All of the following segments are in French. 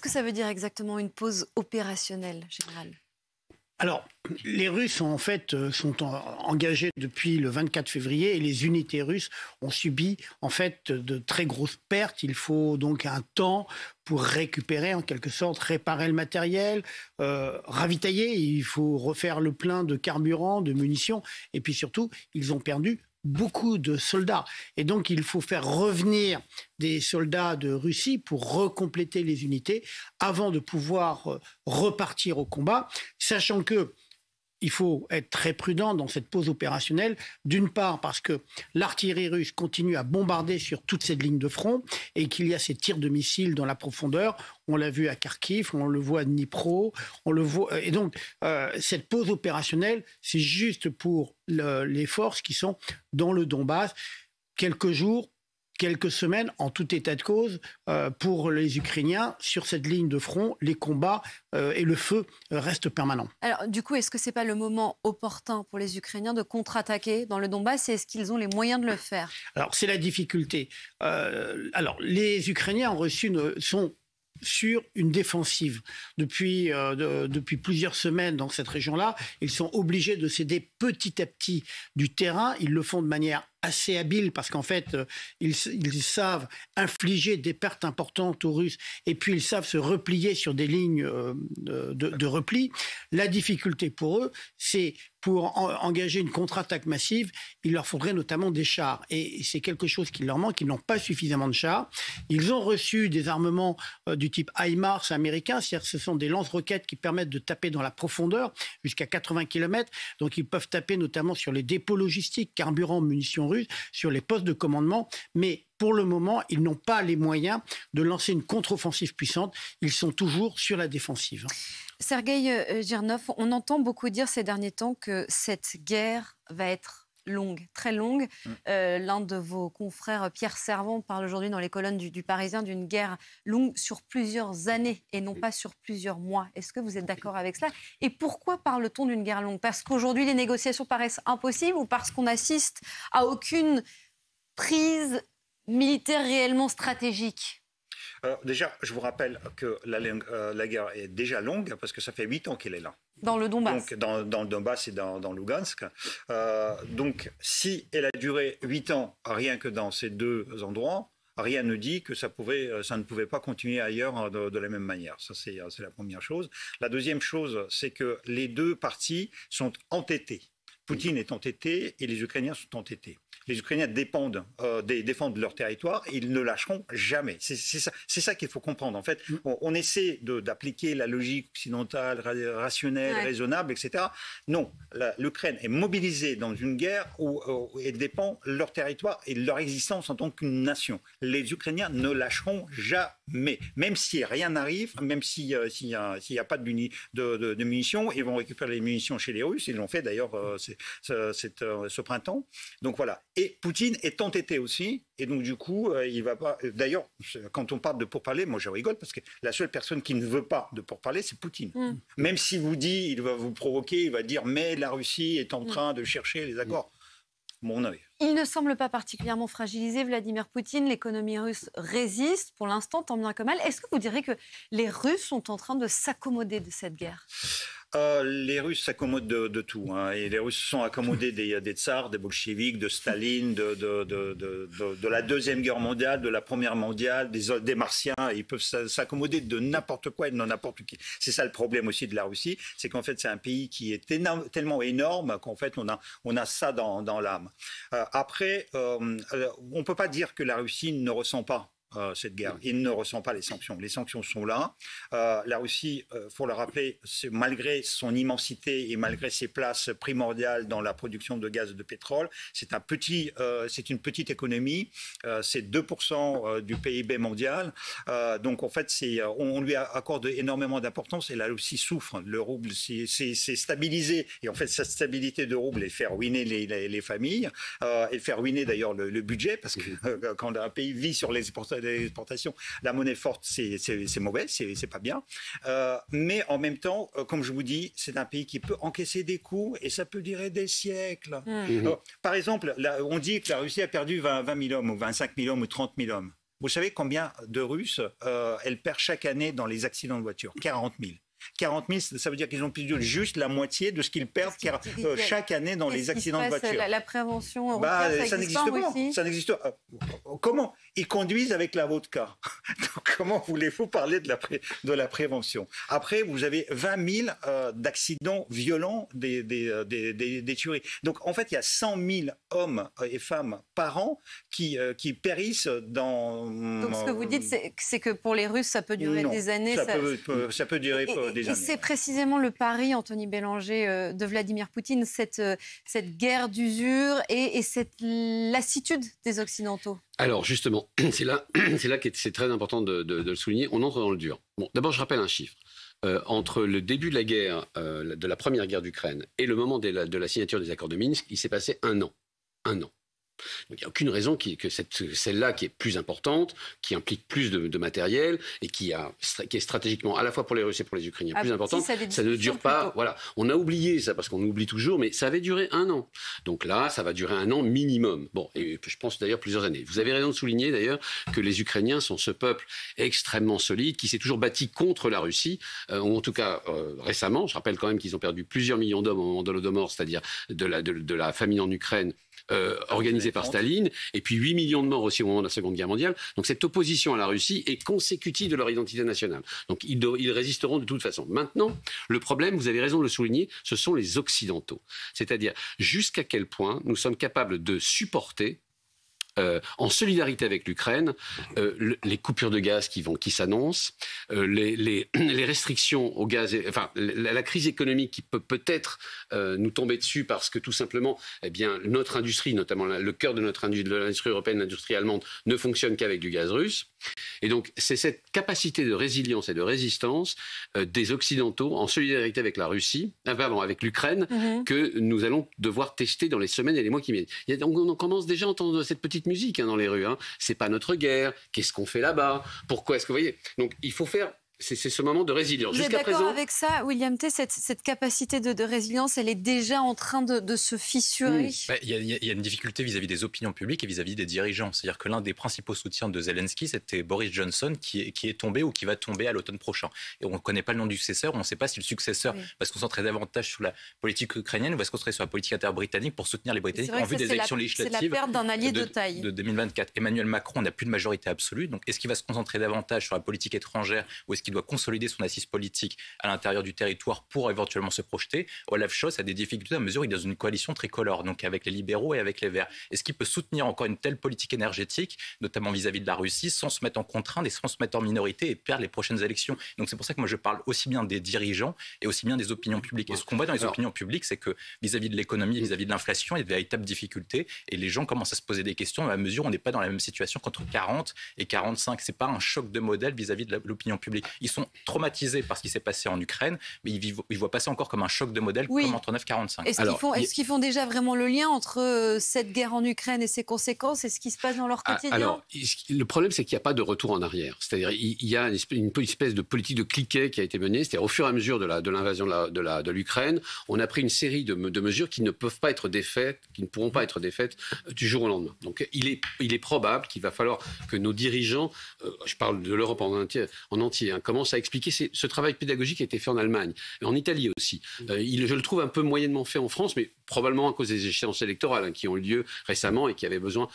Qu'est-ce que ça veut dire exactement une pause opérationnelle, générale alors, les Russes en fait euh, sont engagés depuis le 24 février et les unités russes ont subi en fait de très grosses pertes. Il faut donc un temps pour récupérer en quelque sorte, réparer le matériel, euh, ravitailler. Il faut refaire le plein de carburant, de munitions et puis surtout, ils ont perdu beaucoup de soldats. Et donc, il faut faire revenir des soldats de Russie pour recompléter les unités avant de pouvoir euh, repartir au combat, sachant que il faut être très prudent dans cette pause opérationnelle, d'une part parce que l'artillerie russe continue à bombarder sur toute cette ligne de front et qu'il y a ces tirs de missiles dans la profondeur. On l'a vu à Kharkiv, on le voit à Dnipro, on le voit. Euh, et donc, euh, cette pause opérationnelle, c'est juste pour les forces qui sont dans le Donbass. Quelques jours, quelques semaines, en tout état de cause, euh, pour les Ukrainiens, sur cette ligne de front, les combats euh, et le feu restent permanents. Alors, du coup, est-ce que ce n'est pas le moment opportun pour les Ukrainiens de contre-attaquer dans le Donbass est-ce qu'ils ont les moyens de le faire Alors, c'est la difficulté. Euh, alors, les Ukrainiens ont reçu sont sur une défensive. Depuis, depuis plusieurs semaines dans cette région-là, ils sont obligés de céder petit à petit du terrain. Ils le font de manière assez habiles parce qu'en fait, euh, ils, savent infliger des pertes importantes aux Russes et puis ils savent se replier sur des lignes euh, de, repli. La difficulté pour eux, c'est pour engager une contre-attaque massive, il leur faudrait notamment des chars. Et c'est quelque chose qui leur manque, ils n'ont pas suffisamment de chars. Ils ont reçu des armements euh, du type HIMARS américain, c'est-à-dire ce sont des lance-roquettes qui permettent de taper dans la profondeur, jusqu'à 80 km. Donc ils peuvent taper notamment sur les dépôts logistiques, carburant, munitions sur les postes de commandement, mais pour le moment, ils n'ont pas les moyens de lancer une contre-offensive puissante. Ils sont toujours sur la défensive. Sergueï euh, Girnov, on entend beaucoup dire ces derniers temps que cette guerre va être longue, très longue. Mmh. Euh, l'un de vos confrères, Pierre Servant, parle aujourd'hui dans les colonnes du, du Parisien d'une guerre longue sur plusieurs années et non pas sur plusieurs mois. Est-ce que vous êtes d'accord avec cela Et pourquoi parle-t-on d'une guerre longue Parce qu'aujourd'hui les négociations paraissent impossibles ou parce qu'on assiste à aucune prise militaire réellement stratégique déjà, je vous rappelle que euh, la, guerre est déjà longue parce que ça fait huit ans qu'elle est là. Dans le Donbass. dans, le Donbass et dans, l'Ougansk. Euh, donc si elle a duré huit ans rien que dans ces deux endroits, rien ne dit que ça, euh, ne pouvait pas continuer ailleurs de la même manière. Ça, c'est la première chose. La deuxième chose, c'est que les deux parties sont entêtées. Poutine est entêté et les Ukrainiens sont entêtés les Ukrainiens dépendent, euh, des, défendent leur territoire ils ne lâcheront jamais. C'est ça, qu'il faut comprendre. En fait, mm. on, essaie d'appliquer la logique occidentale, rationnelle, raisonnable, etc. Non, l'Ukraine est mobilisée dans une guerre euh, où, elle dépend leur territoire et leur existence en tant qu'une nation. Les Ukrainiens ne lâcheront jamais, même si rien n'arrive, même euh, s'il n'y a pas de, de, munitions, ils vont récupérer les munitions chez les Russes. Ils l'ont fait d'ailleurs euh, ce printemps. Donc voilà, et Poutine est entêté aussi, et donc du coup, euh, il va pas. Euh, d'ailleurs, quand on parle de pourparler, moi je rigole parce que la seule personne qui ne veut pas de pourparler, c'est Poutine. Mm. Même s'il vous dit, il va vous provoquer, il va dire, mais la Russie est en mm. train de chercher les accords. Mm. Mon œil. Il ne semble pas particulièrement fragilisé, Vladimir Poutine. L'économie russe résiste pour l'instant, tant bien que mal. Est-ce que vous direz que les Russes sont en train de s'accommoder de cette guerre euh, les Russes s'accommodent de, tout. Hein, et les Russes sont accommodés des, tsars, des bolcheviks, de Staline, de, la Deuxième Guerre mondiale, de la Première mondiale, des, des Martiens. Ils peuvent s'accommoder de n'importe quoi et de n'importe qui. C'est ça le problème aussi de la Russie, c'est qu'en fait c'est un pays qui est tellement énorme qu'en fait on a, ça dans, l'âme. Euh, après, euh, on ne peut pas dire que la Russie ne ressent pas euh, cette guerre. Mm. Il ne ressent pas les sanctions. Les sanctions sont là. Euh, la Russie, il euh, faut le rappeler, malgré son immensité et malgré ses places primordiales dans la production de gaz et de pétrole, c'est un petit, c'est une petite économie. c'est 2% du PIB mondial. donc en fait, on, lui accorde énormément d'importance et la Russie souffre. Le rouble c'est stabilisé et en fait, sa stabilité de rouble est faire ruiner les, familles et faire ruiner d'ailleurs le, le, budget parce que quand un pays vit sur les exportations exportations La monnaie forte, c'est mauvais, c'est pas bien. Euh, mais en même temps, euh, comme je vous dis, c'est un pays qui peut encaisser des coûts et ça peut durer des siècles. Mm. Euh, mhm. par exemple, on dit que la Russie a perdu 20, 000 hommes ou 25 000 hommes ou 30 000 hommes. Vous savez combien de Russes elle perd chaque année dans les accidents de voiture 40 000. 40 000, ça veut dire qu'ils ont perdu juste la moitié de ce qu'ils perdent car, euh, chaque année dans les accidents de voiture. La, prévention bah, ça, n'existe pas. Ça n'existe pas. Comment Ils conduisent avec la vodka. Donc, comment voulez-vous parler de la, de la prévention Après, vous avez 20 000 euh, d'accidents violents euh, des, des, des, tueries. Donc, en fait, il y a 100 000 hommes et femmes par an qui, qui périssent dans... Donc, ce que vous dites, c'est que pour les Russes, ça peut durer des années. Ça, Peut, durer... Euh, c'est précisément le pari, Anthony Bélanger, euh, de Vladimir Poutine, cette, euh, guerre d'usure et, cette lassitude des Occidentaux. Alors justement, c'est là, que c'est très important de, le souligner. On entre dans le dur. d'abord, je rappelle un chiffre. entre le début de la guerre, de la première guerre d'Ukraine, et le moment de la, de la signature des accords de Minsk, il s'est passé un an. Un an il n'y a aucune raison que celle-là, qui est plus importante, qui implique plus de, matériel et qui, est stratégiquement, à la fois pour les Russes et pour les Ukrainiens, ah, plus importante, ça, ne dure pas. Voilà. On a oublié ça parce qu'on oublie toujours, mais ça avait duré un an. Donc là, ça va durer un an minimum. Bon, et je pense d'ailleurs plusieurs années. Vous avez raison de souligner d'ailleurs que les Ukrainiens sont ce peuple extrêmement solide qui s'est toujours bâti contre la Russie, euh, ou en tout cas euh, récemment. Je rappelle quand même qu'ils ont perdu plusieurs millions d'hommes au moment de l'Odomor, c'est-à-dire de la famine en Ukraine euh, organisé par Staline, et puis 8 millions de morts aussi au moment de la Seconde Guerre mondiale. Donc cette opposition à la Russie est consécutive de leur identité nationale. Donc ils résisteront de toute façon. Maintenant, le problème, vous avez raison de le souligner, ce sont les Occidentaux. C'est-à-dire jusqu'à quel point nous sommes capables de supporter euh, en solidarité avec l'Ukraine, euh, les coupures de gaz qui vont, qui s'annoncent, euh, les, restrictions au gaz, enfin la, crise économique qui peut peut-être nous tomber dessus parce que tout simplement, eh bien notre industrie, notamment le cœur de notre industrie, l'industrie européenne, l'industrie allemande, ne fonctionne qu'avec du gaz russe. Et donc c'est cette capacité de résilience et de résistance des Occidentaux en solidarité avec la Russie, ah, pardon, avec l'Ukraine, mm-hmm. que nous allons devoir tester dans les semaines et les mois qui viennent. on, on commence déjà à entendre cette petite musique hein, dans les rues. Hein. C'est pas notre guerre. Qu'est-ce qu'on fait là-bas Pourquoi est-ce que vous voyez Donc il faut faire c'est ce moment de résilience. Vous êtes d'accord avec ça, William T. Cette, capacité de, résilience, elle est déjà en train de, se fissurer. Mmh. Bah, il, y a, une difficulté vis-à-vis des opinions publiques et vis-à-vis des dirigeants. C'est-à-dire que l'un des principaux soutiens de Zelensky, c'était Boris Johnson, qui est, qui est, tombé ou qui va tomber à l'automne prochain. Et on ne connaît pas le nom du successeur, on ne sait pas si le successeur va se concentrer davantage sur la politique ukrainienne ou va se concentrer sur la politique britannique pour soutenir les Britanniques en vue des élections législatives. C'est la perte d'un allié de, taille. De 2024. Emmanuel Macron n'a plus de majorité absolue. Donc est-ce qu'il va se concentrer davantage sur la politique étrangère ou est-ce doit consolider son assise politique à l'intérieur du territoire pour éventuellement se projeter. Olaf Scholz a des difficultés à mesure qu'il est dans une coalition tricolore, donc avec les libéraux et avec les verts. Est-ce qu'il peut soutenir encore une telle politique énergétique, notamment vis-à-vis de la Russie, sans se mettre en contrainte et sans se mettre en minorité et perdre les prochaines élections Donc c'est pour ça que moi je parle aussi bien des dirigeants et aussi bien des opinions publiques. Et ce qu'on voit dans les opinions publiques, c'est que vis-à-vis de l'économie, mm. vis-à-vis de l'inflation, il y a de véritables difficultés et les gens commencent à se poser des questions à mesure où on n'est pas dans la même situation qu'entre 40 et 45. C'est pas un choc de modèle vis-à-vis -vis de l'opinion publique. Ils sont traumatisés par ce qui s'est passé en Ukraine, mais ils, voient passer encore comme un choc de modèle oui. comme entre 45 Est-ce qu'ils font, déjà vraiment le lien entre euh, cette guerre en Ukraine et ses conséquences et ce qui se passe dans leur ah, quotidien Alors, le problème, c'est qu'il n'y a pas de retour en arrière. C'est-à-dire, il y a une espèce, de politique de cliquet qui a été menée. C'est-à-dire, au fur et à mesure de l'invasion de l'Ukraine, de on a pris une série de, de, mesures qui ne peuvent pas être défaites, qui ne pourront pas être défaites euh, du jour au lendemain. Donc, il est, il est probable qu'il va falloir que nos dirigeants, euh, je parle de l'Europe en entier, en entier hein, commence à expliquer ce travail pédagogique qui a été fait en Allemagne, en Italie aussi. Mm. Euh, je le trouve un peu moyennement fait en France, mais probablement à cause des échéances électorales hein, qui ont eu lieu récemment et qui avaient besoin.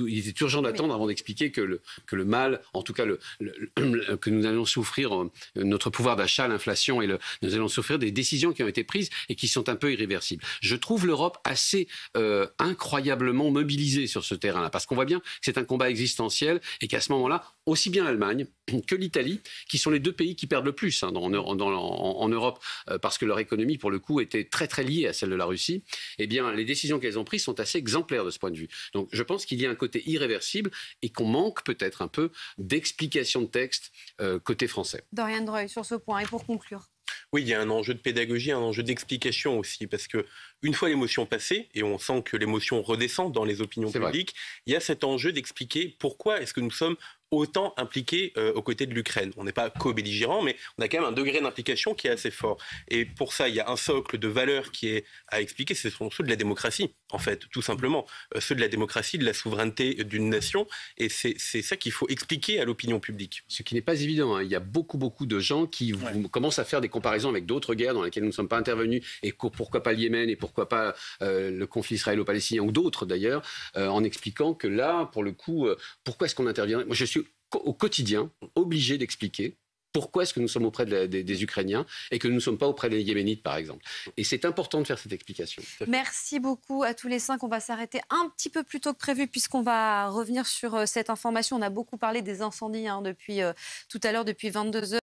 il était urgent d'attendre avant d'expliquer que le, mal, en tout cas que nous allons souffrir euh, notre pouvoir d'achat, l'inflation et nous allons souffrir des décisions qui ont été prises et qui sont un peu irréversibles. Je trouve l'Europe assez euh, incroyablement mobilisée sur ce terrain-là parce qu'on voit bien que c'est un combat existentiel et qu'à ce moment-là, aussi bien l'Allemagne que l'Italie, qui sont les deux pays qui perdent le plus hein, dans, en, en, Europe, euh, parce que leur économie, pour le coup, était très très liée à celle de la Russie, eh bien, les décisions qu'elles ont prises sont assez exemplaires de ce point de vue. Donc, je pense qu'il y a un côté irréversible et qu'on manque peut-être un peu d'explication de texte euh, côté français. Dorian Dreuil, sur ce point, et pour conclure. Oui, il y a un enjeu de pédagogie, un enjeu d'explication aussi, parce que une fois l'émotion passée, et on sent que l'émotion redescend dans les opinions publiques, il y a cet enjeu d'expliquer pourquoi est-ce que nous sommes autant impliqué euh, aux côtés de l'Ukraine. On n'est pas co-belligérant, mais on a quand même un degré d'implication qui est assez fort. Et pour ça, il y a un socle de valeurs qui est à expliquer, ce sont ceux de la démocratie, en fait, tout simplement. Euh, ceux de la démocratie, de la souveraineté d'une nation, et c'est ça qu'il faut expliquer à l'opinion publique. Ce qui n'est pas évident, hein. il y a beaucoup, beaucoup de gens qui commencent à faire des comparaisons avec d'autres guerres dans lesquelles nous ne sommes pas intervenus, et pourquoi pas le Yémen, et pourquoi pas euh, le conflit israélo-palestinien, ou d'autres d'ailleurs, en expliquant que là, pour le coup, pourquoi est-ce qu'on intervient Moi, je suis au quotidien obligés d'expliquer pourquoi est-ce que nous sommes auprès des, Ukrainiens et que nous ne sommes pas auprès des Yéménites, par exemple. Et c'est important de faire cette explication. Merci beaucoup à tous les cinq. On va s'arrêter un petit peu plus tôt que prévu puisqu'on va revenir sur euh, cette information. On a beaucoup parlé des incendies hein, depuis euh, tout à l'heure, depuis 22 heures.